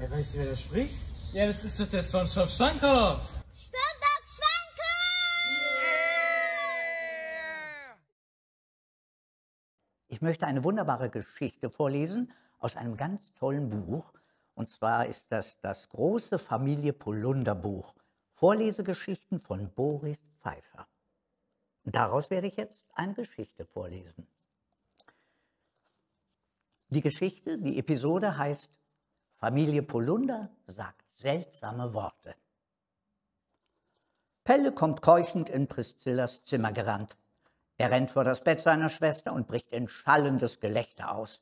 Ja, weißt du, wer da spricht? Ja, das ist doch der Spongebob Schwankopf. Spongebob Schwankopf! Yeah! Ich möchte eine wunderbare Geschichte vorlesen aus einem ganz tollen Buch. Und zwar ist das das große Familie Polunder Buch. Vorlesegeschichten von Boris Pfeiffer. daraus werde ich jetzt eine Geschichte vorlesen. Die Geschichte, die Episode heißt Familie Polunder sagt seltsame Worte. Pelle kommt keuchend in Priscillas Zimmer gerannt. Er rennt vor das Bett seiner Schwester und bricht in schallendes Gelächter aus.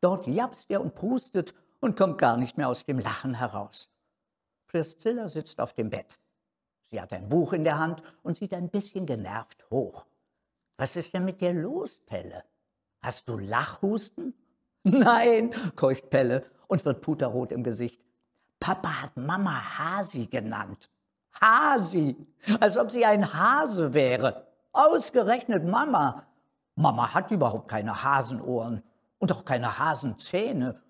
Dort japst er und prustet und kommt gar nicht mehr aus dem Lachen heraus. Priscilla sitzt auf dem Bett. Sie hat ein Buch in der Hand und sieht ein bisschen genervt hoch. Was ist denn mit dir los, Pelle? Hast du Lachhusten? Nein, keucht Pelle und wird puterrot im Gesicht. Papa hat Mama Hasi genannt. Hasi, als ob sie ein Hase wäre. Ausgerechnet Mama. Mama hat überhaupt keine Hasenohren und auch keine Hasenzähne.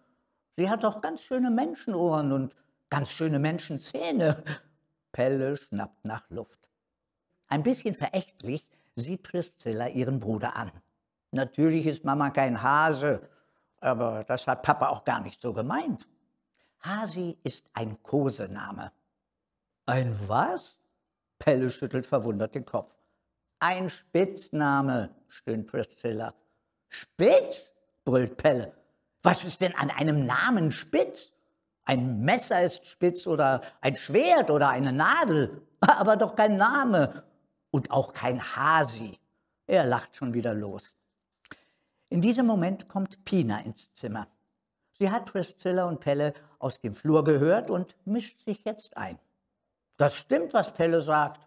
Sie hat doch ganz schöne Menschenohren und ganz schöne Menschenzähne. Pelle schnappt nach Luft. Ein bisschen verächtlich sieht Priscilla ihren Bruder an. Natürlich ist Mama kein Hase, aber das hat Papa auch gar nicht so gemeint. Hasi ist ein Kosename. Ein was? Pelle schüttelt verwundert den Kopf. Ein Spitzname, stöhnt Priscilla. Spitz? brüllt Pelle. Was ist denn an einem Namen spitz? Ein Messer ist spitz oder ein Schwert oder eine Nadel, aber doch kein Name und auch kein Hasi. Er lacht schon wieder los. In diesem Moment kommt Pina ins Zimmer. Sie hat Priscilla und Pelle aus dem Flur gehört und mischt sich jetzt ein. Das stimmt, was Pelle sagt.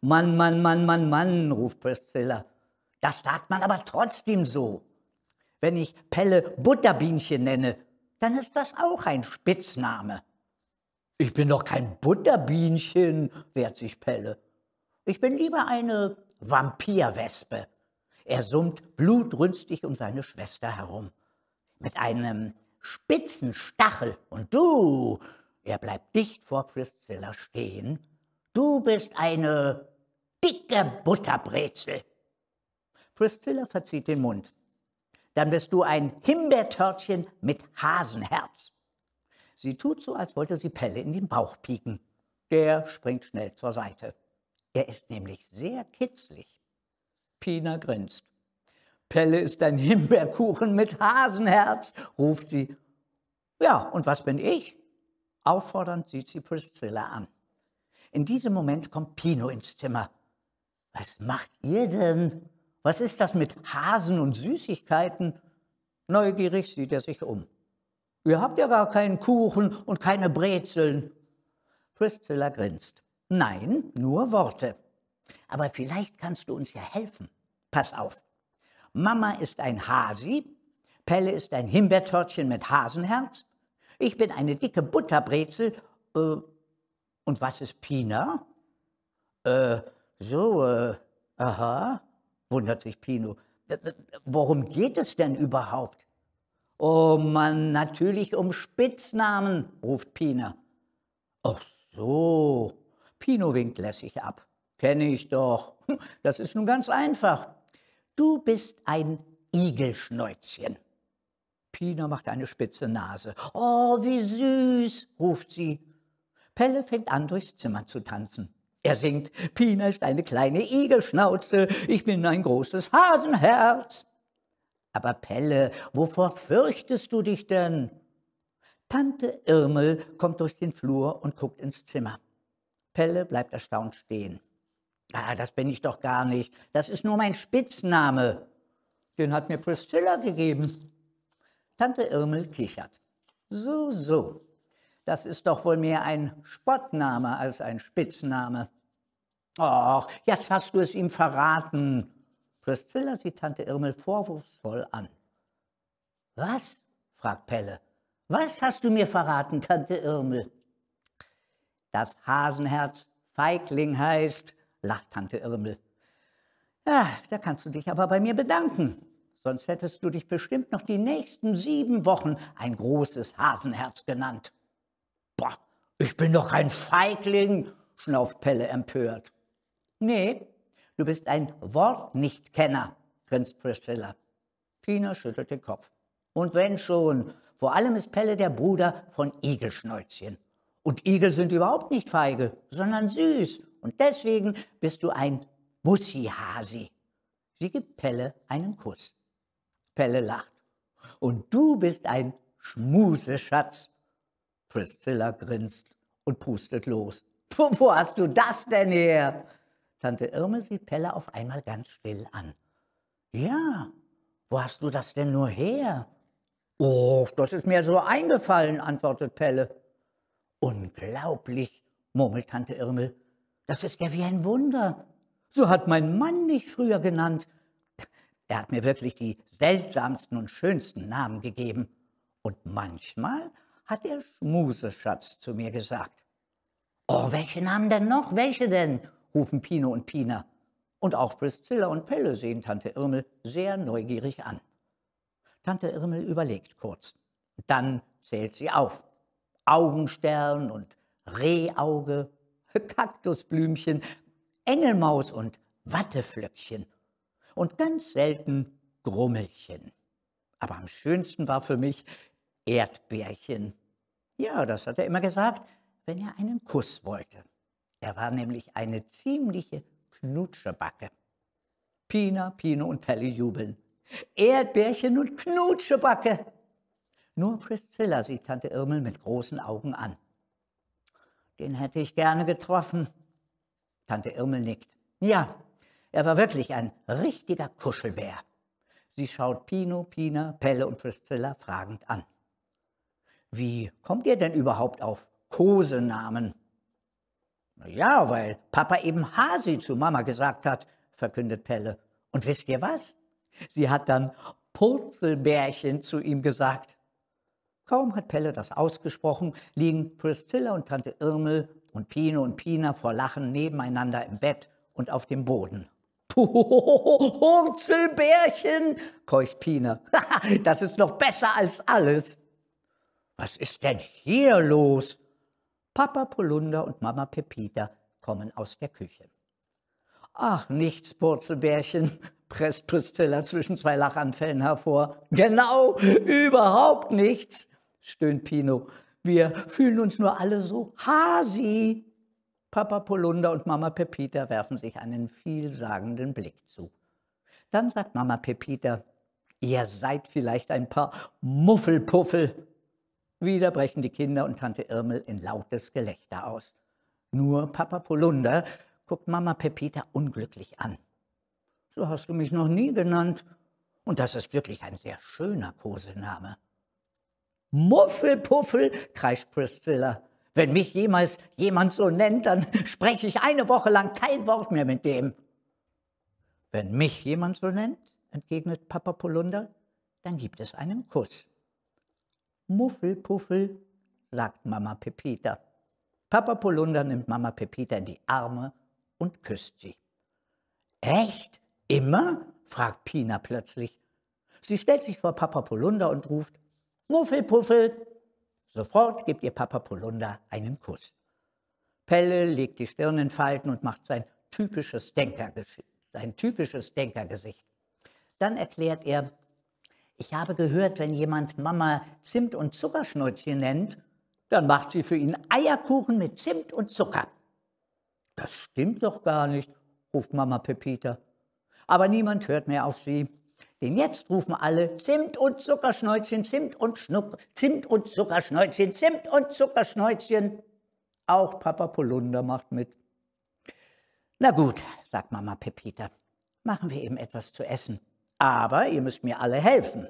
Mann, Mann, Mann, Mann, Mann, ruft Priscilla. Das sagt man aber trotzdem so. Wenn ich Pelle Butterbienchen nenne, dann ist das auch ein Spitzname. Ich bin doch kein Butterbienchen, wehrt sich Pelle. Ich bin lieber eine Vampirwespe. Er summt blutrünstig um seine Schwester herum. Mit einem spitzen Stachel. Und du, er bleibt dicht vor Priscilla stehen, du bist eine dicke Butterbrezel. Priscilla verzieht den Mund. Dann bist du ein Himbeertörtchen mit Hasenherz. Sie tut so, als wollte sie Pelle in den Bauch pieken. Der springt schnell zur Seite. Er ist nämlich sehr kitzlig. Pina grinst. Pelle ist ein Himbeerkuchen mit Hasenherz, ruft sie. Ja, und was bin ich? Auffordernd sieht sie Priscilla an. In diesem Moment kommt Pino ins Zimmer. Was macht ihr denn? Was ist das mit Hasen und Süßigkeiten? Neugierig sieht er sich um. Ihr habt ja gar keinen Kuchen und keine Brezeln. Priscilla grinst. Nein, nur Worte. Aber vielleicht kannst du uns ja helfen. Pass auf. Mama ist ein Hasi, Pelle ist ein Himbeertörtchen mit Hasenherz, ich bin eine dicke Butterbrezel. Äh, und was ist Pina? Äh, so, äh, aha, wundert sich Pino. Worum geht es denn überhaupt? Oh Mann, natürlich um Spitznamen, ruft Pina. Ach so, Pino winkt lässig ab. Kenne ich doch. Das ist nun ganz einfach. Du bist ein Igelschnäuzchen. Pina macht eine spitze Nase. Oh, wie süß, ruft sie. Pelle fängt an, durchs Zimmer zu tanzen. Er singt, Pina ist eine kleine Igelschnauze, ich bin ein großes Hasenherz. Aber Pelle, wovor fürchtest du dich denn? Tante Irmel kommt durch den Flur und guckt ins Zimmer. Pelle bleibt erstaunt stehen. Ah, das bin ich doch gar nicht. Das ist nur mein Spitzname. Den hat mir Priscilla gegeben. Tante Irmel kichert. So, so. Das ist doch wohl mehr ein Spottname als ein Spitzname. Och, jetzt hast du es ihm verraten. Priscilla sieht Tante Irmel vorwurfsvoll an. Was? fragt Pelle. Was hast du mir verraten, Tante Irmel? Das Hasenherz Feigling heißt, lacht Tante Irmel. Ja, da kannst du dich aber bei mir bedanken. Sonst hättest du dich bestimmt noch die nächsten sieben Wochen ein großes Hasenherz genannt. Boah, ich bin doch kein Feigling, schnauft Pelle empört. Nee, du bist ein Wortnichtkenner, grinst Priscilla. Tina schüttelt den Kopf. Und wenn schon, vor allem ist Pelle der Bruder von Igelschnäuzchen. Und Igel sind überhaupt nicht feige, sondern süß und deswegen bist du ein Bussihasi. Sie gibt Pelle einen Kuss. Pelle lacht. Und du bist ein Schmuseschatz. Priscilla grinst und pustet los. Wo hast du das denn her? Tante Irmel sieht Pelle auf einmal ganz still an. Ja, wo hast du das denn nur her? Oh, das ist mir so eingefallen, antwortet Pelle. Unglaublich, murmelt Tante Irmel. Das ist ja wie ein Wunder. So hat mein Mann mich früher genannt. Er hat mir wirklich die seltsamsten und schönsten Namen gegeben. Und manchmal hat er Schmuseschatz zu mir gesagt. Oh, welche Namen denn noch? Welche denn? rufen Pino und Pina. Und auch Priscilla und Pelle sehen Tante Irmel sehr neugierig an. Tante Irmel überlegt kurz. Dann zählt sie auf. Augenstern und Rehauge Kaktusblümchen, Engelmaus und Watteflöckchen und ganz selten Grummelchen. Aber am schönsten war für mich Erdbärchen. Ja, das hat er immer gesagt, wenn er einen Kuss wollte. Er war nämlich eine ziemliche Knutschebacke. Pina, Pino und Pelle jubeln. Erdbärchen und Knutschebacke. Nur Priscilla sieht Tante Irmel mit großen Augen an. Den hätte ich gerne getroffen. Tante Irmel nickt. Ja, er war wirklich ein richtiger Kuschelbär. Sie schaut Pino, Pina, Pelle und Priscilla fragend an. Wie kommt ihr denn überhaupt auf Kosenamen? Ja, weil Papa eben Hasi zu Mama gesagt hat, verkündet Pelle. Und wisst ihr was? Sie hat dann Purzelbärchen zu ihm gesagt. Kaum hat Pelle das ausgesprochen, liegen Priscilla und Tante Irmel und Pine und Pina vor Lachen nebeneinander im Bett und auf dem Boden. Puh, Hurzelbärchen, keucht Pina. das ist noch besser als alles. Was ist denn hier los? Papa Polunder und Mama Pepita kommen aus der Küche. Ach, nichts, Purzelbärchen, presst Priscilla zwischen zwei Lachanfällen hervor. Genau, überhaupt nichts stöhnt Pino. Wir fühlen uns nur alle so hasi. Papa Polunder und Mama Pepita werfen sich einen vielsagenden Blick zu. Dann sagt Mama Pepita, ihr seid vielleicht ein paar Muffelpuffel. Wieder brechen die Kinder und Tante Irmel in lautes Gelächter aus. Nur Papa Polunder guckt Mama Pepita unglücklich an. So hast du mich noch nie genannt. Und das ist wirklich ein sehr schöner Kosename. Muffelpuffel, kreischt Priscilla. Wenn mich jemals jemand so nennt, dann spreche ich eine Woche lang kein Wort mehr mit dem. Wenn mich jemand so nennt, entgegnet Papa Polunder, dann gibt es einen Kuss. Muffelpuffel, sagt Mama Pepita. Papa Polunder nimmt Mama Pepita in die Arme und küsst sie. Echt? Immer? fragt Pina plötzlich. Sie stellt sich vor Papa Polunder und ruft, Muffelpuffel, sofort gibt ihr Papa Polunder einen Kuss. Pelle legt die Stirn in Falten und macht sein typisches Sein typisches Denkergesicht. Dann erklärt er, ich habe gehört, wenn jemand Mama Zimt- und Zuckerschnäuzchen nennt, dann macht sie für ihn Eierkuchen mit Zimt und Zucker. Das stimmt doch gar nicht, ruft Mama Pepita. Aber niemand hört mehr auf sie. Denn jetzt rufen alle Zimt und Zuckerschnäuzchen, Zimt und Schnuck, Zimt und Zuckerschnäuzchen, Zimt und Zuckerschnäuzchen. Auch Papa Polunder macht mit. Na gut, sagt Mama Pepita, machen wir eben etwas zu essen. Aber ihr müsst mir alle helfen.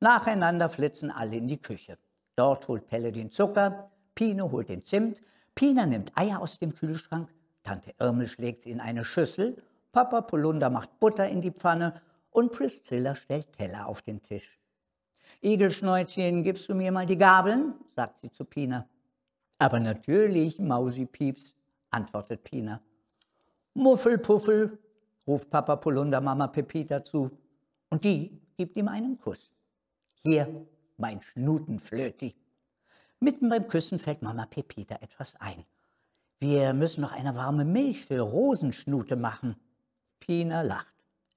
Nacheinander flitzen alle in die Küche. Dort holt Pelle den Zucker, Pine holt den Zimt, Pina nimmt Eier aus dem Kühlschrank, Tante Irmel schlägt sie in eine Schüssel, Papa Polunder macht Butter in die Pfanne und Priscilla stellt Teller auf den Tisch. Igelschnäuzchen, gibst du mir mal die Gabeln? sagt sie zu Pina. Aber natürlich, Mausipieps, antwortet Pina. Muffelpuffel, ruft Papa Polunder Mama Pepita zu. Und die gibt ihm einen Kuss. Hier, mein Schnutenflöti. Mitten beim Küssen fällt Mama Pepita etwas ein. Wir müssen noch eine warme Milch für Rosenschnute machen. Pina lacht.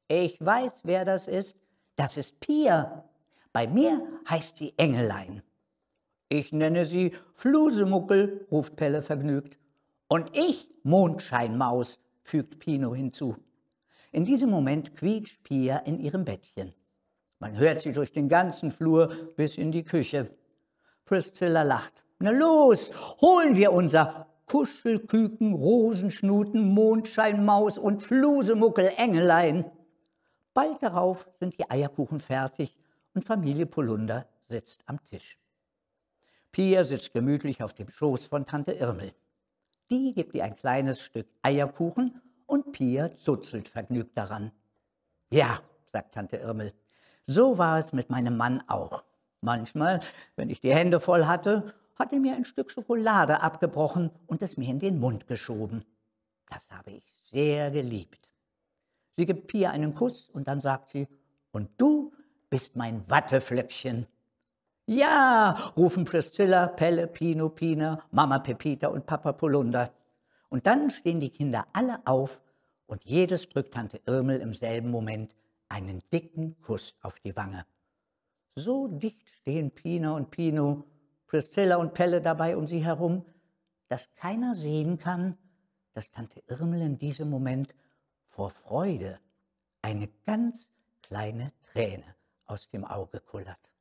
Ich weiß, wer das ist. Das ist Pia. Bei mir heißt sie Engelein. Ich nenne sie Flusemuckel, ruft Pelle vergnügt. Und ich Mondscheinmaus, fügt Pino hinzu. In diesem Moment quietscht Pia in ihrem Bettchen. Man hört sie durch den ganzen Flur bis in die Küche. Priscilla lacht. Na los, holen wir unser Kuschelküken, Rosenschnuten, Mondscheinmaus und Flusemuckel Engelein. Bald darauf sind die Eierkuchen fertig und Familie Polunder sitzt am Tisch. Pia sitzt gemütlich auf dem Schoß von Tante Irmel. Die gibt ihr ein kleines Stück Eierkuchen und Pia zuzelt vergnügt daran. Ja, sagt Tante Irmel, so war es mit meinem Mann auch. Manchmal, wenn ich die Hände voll hatte, hat er mir ein Stück Schokolade abgebrochen und es mir in den Mund geschoben. Das habe ich sehr geliebt. Sie gibt Pia einen Kuss und dann sagt sie, und du bist mein Watteflöckchen. Ja, rufen Priscilla, Pelle, Pino, Pina, Mama Pepita und Papa Polunder. Und dann stehen die Kinder alle auf und jedes drückt Tante Irmel im selben Moment einen dicken Kuss auf die Wange. So dicht stehen Pina und Pino, Priscilla und Pelle dabei um sie herum, dass keiner sehen kann, dass Tante Irmel in diesem Moment vor Freude eine ganz kleine Träne aus dem Auge kullert.